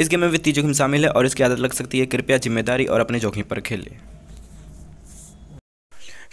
इस गेम में वित्तीय जोखिम शामिल है और इसकी आदत लग सकती है कृपया जिम्मेदारी और अपने जोखिम पर खेलें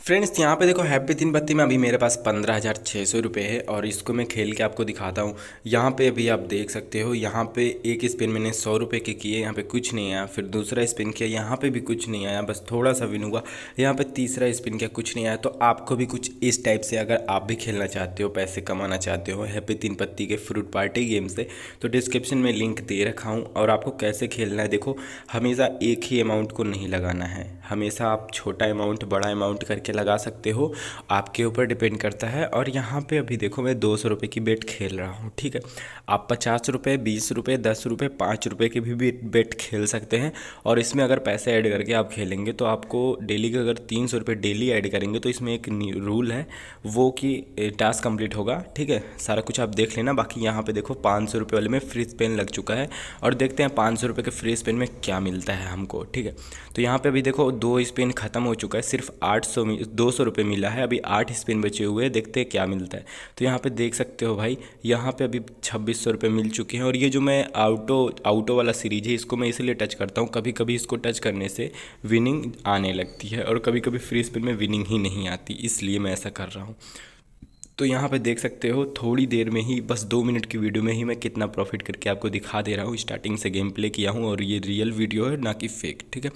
फ्रेंड्स यहाँ पे देखो हैप्पी तीन बत्ती में अभी मेरे पास पंद्रह हज़ार छः सौ रुपये है और इसको मैं खेल के आपको दिखाता हूँ यहाँ पे अभी आप देख सकते हो यहाँ पे एक स्पिन मैंने सौ रुपये के किए यहाँ पे कुछ नहीं आया फिर दूसरा स्पिन किया यहाँ पे भी कुछ नहीं आया बस थोड़ा सा विन हुआ यहाँ पे तीसरा स्पिन किया कुछ नहीं आया तो आपको भी कुछ इस टाइप से अगर आप भी खेलना चाहते हो पैसे कमाना चाहते हो हैप्पी तीन पत्ती के फ्रूट पार्टी गेम से तो डिस्क्रिप्शन में लिंक दे रखा हूँ और आपको कैसे खेलना है देखो हमेशा एक ही अमाउंट को नहीं लगाना है हमेशा आप छोटा अमाउंट बड़ा अमाउंट करके करके लगा सकते हो आपके ऊपर डिपेंड करता है और यहाँ पे अभी देखो मैं दो सौ रुपये की बेट खेल रहा हूँ ठीक है आप पचास रुपये बीस रुपये दस रुपये पाँच रुपये की भी बेट खेल सकते हैं और इसमें अगर पैसे ऐड करके आप खेलेंगे तो आपको डेली के अगर तीन सौ रुपये डेली ऐड करेंगे तो इसमें एक रूल है वो कि टास्क कंप्लीट होगा ठीक है सारा कुछ आप देख लेना बाकी यहाँ पे देखो पाँच सौ रुपये वाले में फ्री स्पेन लग चुका है और देखते हैं पाँच सौ रुपये के फ्री स्पेन में क्या मिलता है हमको ठीक है तो यहाँ पे अभी देखो दो स्पेन ख़त्म हो चुका है सिर्फ आठ सौ दो सौ रुपये मिला है अभी आठ स्पिन बचे हुए हैं देखते हैं क्या मिलता है तो यहाँ पे देख सकते हो भाई यहाँ पे अभी छब्बीस सौ रुपये मिल चुके हैं और ये जो मैं आउटो आउटो वाला सीरीज है इसको मैं इसलिए टच करता हूँ कभी कभी इसको टच करने से विनिंग आने लगती है और कभी कभी फ्री स्पिन में विनिंग ही नहीं आती इसलिए मैं ऐसा कर रहा हूँ तो यहाँ पे देख सकते हो थोड़ी देर में ही बस दो मिनट की वीडियो में ही मैं कितना प्रॉफिट करके आपको दिखा दे रहा हूँ स्टार्टिंग से गेम प्ले किया हूँ और ये रियल वीडियो है ना कि फेक ठीक है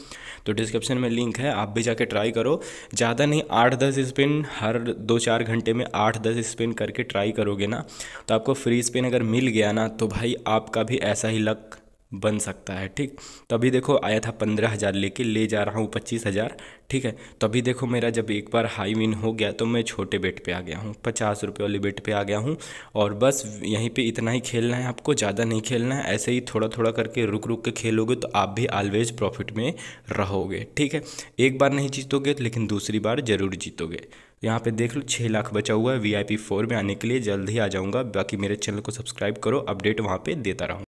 तो डिस्क्रिप्शन में लिंक है आप भी जाके ट्राई करो ज़्यादा नहीं आठ दस स्पिन हर दो चार घंटे में आठ दस स्पिन करके ट्राई करोगे ना तो आपको फ्री स्पिन अगर मिल गया ना तो भाई आपका भी ऐसा ही लक बन सकता है ठीक तभी देखो आया था पंद्रह हज़ार लेके ले जा रहा हूँ पच्चीस हज़ार ठीक है तभी देखो मेरा जब एक बार हाई विन हो गया तो मैं छोटे बेट पे आ गया हूँ पचास रुपये वाले बेट पे आ गया हूँ और बस यहीं पे इतना ही खेलना है आपको ज़्यादा नहीं खेलना है ऐसे ही थोड़ा थोड़ा करके रुक रुक के खेलोगे तो आप भी ऑलवेज प्रॉफिट में रहोगे ठीक है एक बार नहीं जीतोगे लेकिन दूसरी बार ज़रूर जीतोगे यहाँ पे देख लो छः लाख बचा हुआ है वी आई पी फोर में आने के लिए जल्द ही आ जाऊँगा बाकी मेरे चैनल को सब्सक्राइब करो अपडेट वहाँ पे देता रहूँ